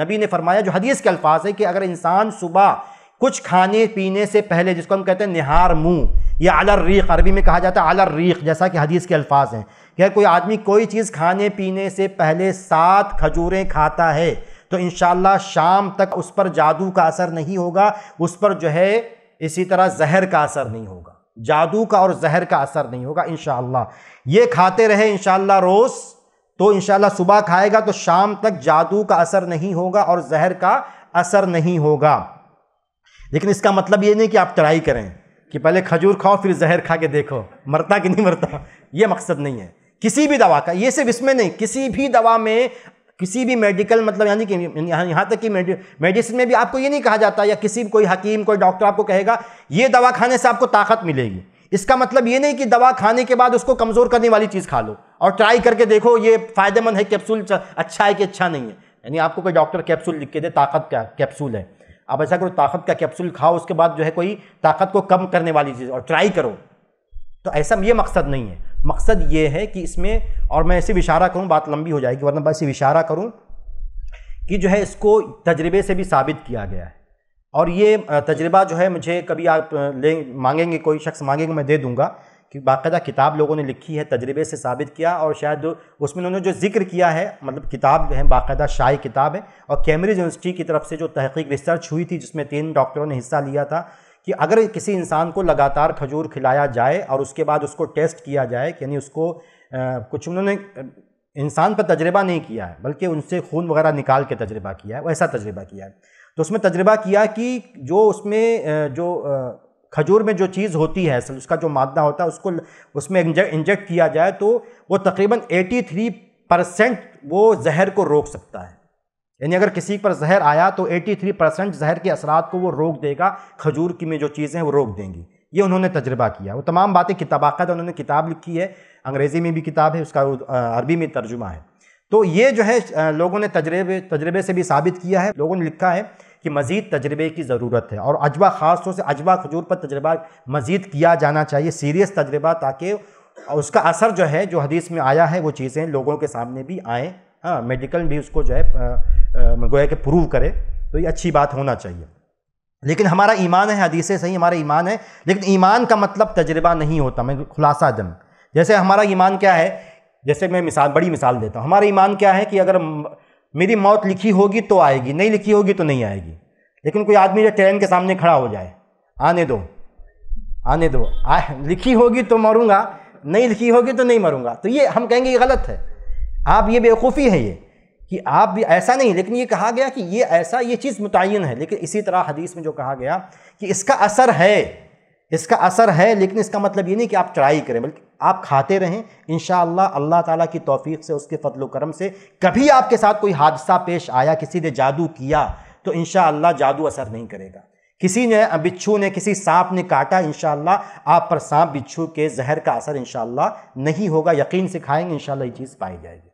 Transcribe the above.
नबी ने फरमाया जो हदीस के अल्फाज है कि अगर इंसान सुबह कुछ खाने पीने से पहले जिसको हम कहते हैं निहार मुंह या अलर रीख अरबी में कहा जाता है अलर रीख जैसा कि हदीस के अल्फाज हैं कि अगर कोई आदमी कोई चीज़ खाने पीने से पहले सात खजूरें खाता है तो इन शाम तक उस पर जादू का असर नहीं होगा उस पर जो है इसी तरह जहर का असर नहीं होगा जादू का और जहर का असर नहीं होगा इन ये खाते रहे इन रोज़ तो इन सुबह खाएगा तो शाम तक जादू का असर नहीं होगा और जहर का असर नहीं होगा लेकिन इसका मतलब ये नहीं कि आप ट्राई करें कि पहले खजूर खाओ फिर जहर खा के देखो मरता कि नहीं मरता ये मकसद नहीं है किसी भी दवा का ये सिर्फ इसमें नहीं किसी भी दवा में किसी भी मेडिकल मतलब यानी कि यहाँ तक कि मेडिसिन में भी आपको ये नहीं कहा जाता या किसी कोई हकीम कोई डॉक्टर आपको कहेगा ये दवा खाने से आपको ताकत मिलेगी इसका मतलब ये नहीं कि दवा खाने के बाद उसको कमज़ोर करने वाली चीज़ खा लो और ट्राई करके देखो ये फायदेमंद है कैप्सूल अच्छा है कि अच्छा नहीं है यानी आपको कोई डॉक्टर कैप्सूल लिख के दे ताकत का कैप्सूल है आप ऐसा करो ताकत का कैप्सूल खाओ उसके बाद जो है कोई ताकत को कम करने वाली चीज़ और ट्राई करो तो ऐसा ये मकसद नहीं है मकसद ये है कि इसमें और मैं ऐसे इशारा करूँ बात लंबी हो जाएगी वरना बस इशारा करूँ कि जो है इसको तजर्बे से भी साबित किया गया है और ये तजर्बा जो है मुझे कभी आप ले मांगेंगे कोई शख्स मांगेंगे मैं दे दूंगा कि बाकायदा किताब लोगों ने लिखी है तजर्बे से साबित किया और शायद उसमें उन्होंने जो जिक्र किया है मतलब किताब है बाकायदा शाही किताब है और कैम्ब्रिज यूनिवर्सिटी की तरफ से जो तहकीक रिसर्च हुई थी जिसमें तीन डॉक्टरों ने हिस्सा लिया था कि अगर किसी इंसान को लगातार खजूर खिलाया जाए और उसके बाद उसको टेस्ट किया जाए यानी उसको आ, कुछ उन्होंने इंसान पर तजर्बा नहीं किया है बल्कि उनसे खून वगैरह निकाल के तजर्बा किया है वैसा तजर्बा किया है तो उसमें तजर्बा किया कि जो उसमें जो खजूर में जो चीज़ होती है उसका जो मादा होता है उसको उसमें इंजेक्ट किया जाए तो वो तकरीबन 83 परसेंट वो जहर को रोक सकता है यानी अगर किसी पर जहर आया तो 83 परसेंट जहर के असरात को वो रोक देगा खजूर की में जो चीज़ें हैं वो रोक देंगी ये उन्होंने तजर्बा किया वो तमाम बातें किताबाक़त उन्होंने किताब लिखी है अंग्रेज़ी में भी किताब है उसका अरबी में तर्जुमा है तो ये जो है लोगों ने तजर्बे तजर्बे से भी साबित किया है लोगों ने लिखा है कि मज़ीद तजर्बे की ज़रूरत है और अजवा ख़ास तौर से अजवा खजूर पर तजर्बा मज़ीद किया जाना चाहिए सीरियस तजर्बा ताकि उसका असर जो है जो हदीस में आया है वो चीज़ें लोगों के सामने भी आएँ हाँ मेडिकल भी उसको जो है गोया कि प्रूव करे तो ये अच्छी बात होना चाहिए लेकिन हमारा ईमान है हदीस सही हमारा ईमान है लेकिन ईमान का मतलब तजर्बा नहीं होता मैं खुलासा दम जैसे हमारा ईमान क्या है जैसे मैं मिसाल बड़ी मिसाल देता हूँ हमारा ईमान क्या है कि अगर मेरी मौत लिखी होगी तो आएगी नहीं लिखी होगी तो नहीं आएगी लेकिन कोई आदमी जो ट्रेन के सामने खड़ा हो जाए आने दो आने दो आ, लिखी होगी तो मरूंगा नहीं लिखी होगी तो नहीं मरूंगा तो ये हम कहेंगे ये गलत है आप ये बेवकूफ़ी है ये कि आप भी ऐसा नहीं लेकिन ये कहा गया कि ये ऐसा ये चीज़ मुतन है लेकिन इसी तरह हदीस में जो कहा गया कि इसका असर है इसका असर है लेकिन इसका मतलब ये नहीं कि आप चढ़ाई करें बल्कि आप खाते रहें इन अल्लाह ताला की तौफीक से उसके फजल करम से कभी आपके साथ कोई हादसा पेश आया किसी ने जादू किया तो इन जादू असर नहीं करेगा किसी ने बिच्छू ने किसी सांप ने काटा इन आप पर सांप बिच्छू के जहर का असर इन नहीं होगा यकीन से खाएंगे इन ये चीज़ पाई जाएगी